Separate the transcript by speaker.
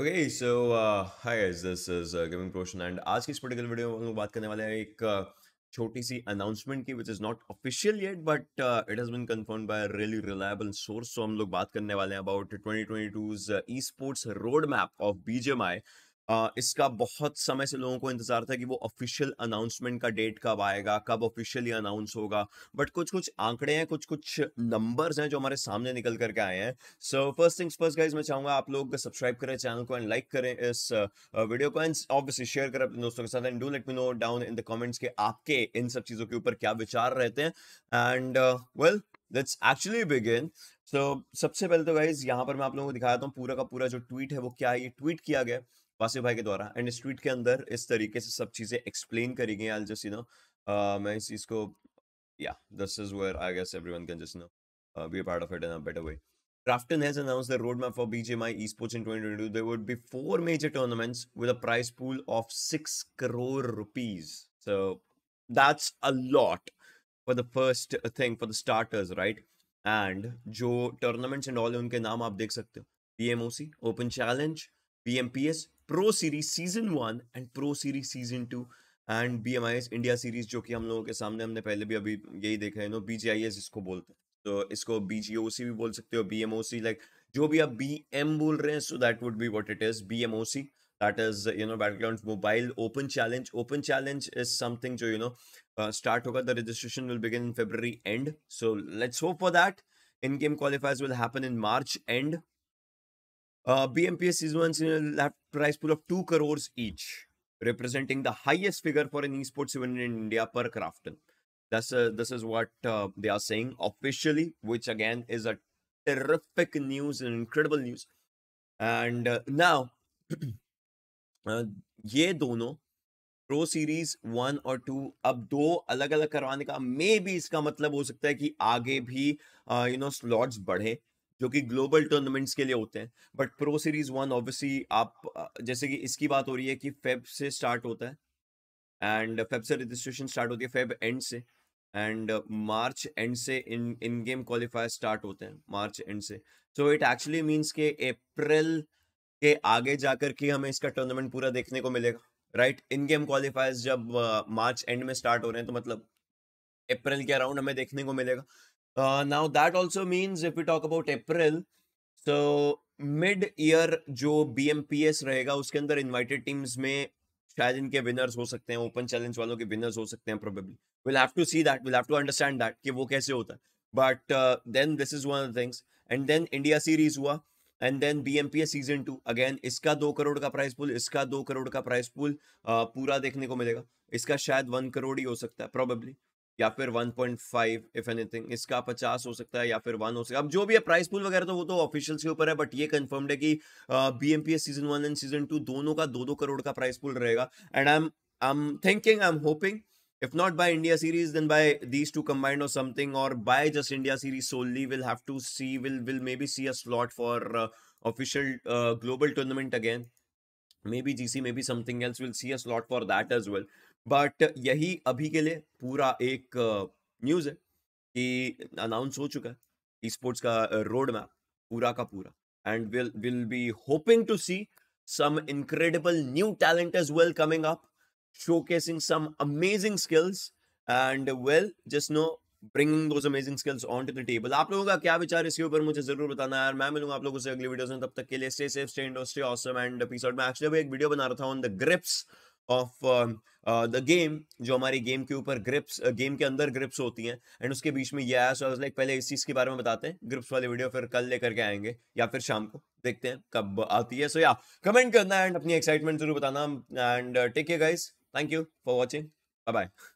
Speaker 1: Okay so hi guys this is giving Roshan and आज की इस पर्टिकुलर वीडियो में हम लोग बात करने वाले हैं एक uh, छोटी सी अनाउंसमेंट की which is not official yet but it has been confirm by really reliable source so हम लोग बात करने वाले हैं about twenty twenty two's E sports road map of BGMI uh, इसका बहुत समय से लोगों को इंतजार था कि वो ऑफिशियल अनाउंसमेंट का डेट कब आएगा कब ऑफिशियली अनाउंस होगा बट कुछ कुछ आंकड़े हैं कुछ कुछ नंबर्स हैं जो हमारे सामने निकल करके आए हैं so first things first guys मैं चाहूंगा आप लोग सब्सक्राइब करें चैनल को एंड लाइक करें इस वीडियो को एंड ऑब्वियसली शेयर करें अपने दोस्तों के साथ and do let me know down in the comments के आपके इन सब चीज़ों के ऊपर क्या विचार रहते हैं and well let's actually begin so सबसे पहले तो गाइज यहाँ पर मैं आप लोगों को दिखाता हूँ पूरा का पूरा जो ट्वीट है वो क्या है ये ट्वीट किया गया वासी भाई के द्वारा एंड इस ट्वीट के अंदर इस तरीके से सब चीज़ें एक्सप्लेन करी गई जस्ट यू नो मैं इस चीज़ को या this is where I guess everyone can just know be part of it in a better way Crafton has announced the roadmap for BGMI Esports in 2022. There would be four major tournaments with a prize pool of six crore rupees. So that's a lot for the first thing, for the starters, right? And जो tournaments and all उनके नाम आप देख सकते हो BMOC, Open Challenge, BMPS, pro series season one and pro series season two and B M I S India series जो कि हम लोगों के सामने हमने पहले भी अभी यही देखा है no B G I S इसको बोलते हैं तो इसको बी जी ओ सी भी बोल सकते हो B M O C like जो भी आप बी एम बोल रहे हैं so that would be what it is B M O C that is you know battleground mobile open challenge open challenge is something जो यू नो स्टार्ट होगा the registration will begin in February and so let's hope for that in game qualifiers will happen in March and Uh, BMPS once in a lifetime prize pool of 2 crores each, representing the highest figure for an esports event in India per Crafton. That's a, uh, this is what uh, they are saying officially, which again is a terrific news and incredible news. And uh, now, uh, ये Pro Series one or two, two अब दो अलग अलग करवाने का मे भी slots मतलब हो सकता है कि जो कि ग्लोबल टूर्नामेंट्स के लिए होते हैं but pro series one obviously आप जैसे कि इसकी बात हो रही है कि फेब से स्टार्ट होता है एंड फेब से रजिस्ट्रेशन स्टार्ट होती है फेब एंड से एंड मार्च एंड से in in game qualifier start होते हैं मार्च एंड से सो इट एक्चुअली मीन्स के अप्रैल के आगे जाकर के हमें इसका टूर्नामेंट पूरा देखने को मिलेगा राइट इन गेम क्वालिफायर्स जब मार्च uh, एंड में स्टार्ट हो रहे हैं तो मतलब अप्रैल के अराउंड हमें देखने को मिलेगा Uh, now that also means if we talk about April, so mid year जो बी एम पी एस रहेगा उसके अंदर इन्वाइटेड टीम्स में शायद इनके विनर्स हो सकते हैं ओपन चैलेंज वालों के विनर्स हो सकते हैं probably will have to see that will have to understand that कि वो कैसे होता है but then this is one things and then India series हुआ and then B M P S season two again इसका दो करोड़ का प्राइस पूल इसका दो करोड़ का प्राइस पूल uh, पूरा देखने को मिलेगा इसका शायद वन करोड़ ही हो सकता है प्रोबेबली या फिर 1.5 इफ एनीथिंग इसका 50 हो सकता है या फिर 1 हो सकता है अब जो भी है प्राइस पूल वगैरह तो वो तो ऑफिशियल्स के ऊपर है बट ये कंफर्म्ड है कि BMPS season one and season two दोनों का दो दो करोड़ का प्राइस पूल रहेगा and I am I am thinking I am hoping if not by india series then by these two combined or something or by just india series solely we'll have to see we'll, we'll maybe see a slot for uh, official uh, global tournament again maybe G C maybe something else will see a slot for that as well but यही अभी के लिए पूरा एक news है कि announce हो चुका है स्पोर्ट्स का रोड मैप पूरा का पूरा and will will be hoping to see some incredible new talent as well coming up showcasing some amazing skills and well just know bringing those amazing skills on to the table आप लोगों का क्या विचार इसके ऊपर मुझे जरूर बताना यार मैं मिलूंगा आप लोगों से अगली वीडियोस में तब तक के लिए stay safe stay indoors stay awesome and peace out मैं एक्चुअली एक वीडियो बना रहा था on the grips of the game जो हमारी गेम के ऊपर ग्रिप्स गेम uh, के अंदर ग्रिप्स होती हैं एंड उसके बीच में ये आया सो लाइक पहले इस चीज़ के बारे में बताते हैं ग्रिप्स वाली वीडियो फिर कल लेकर के आएंगे या फिर शाम को देखते हैं कब आती है सो या कमेंट करना एंड अपनी एक्साइटमेंट जरूर बताना and take care guys thank you for watching bye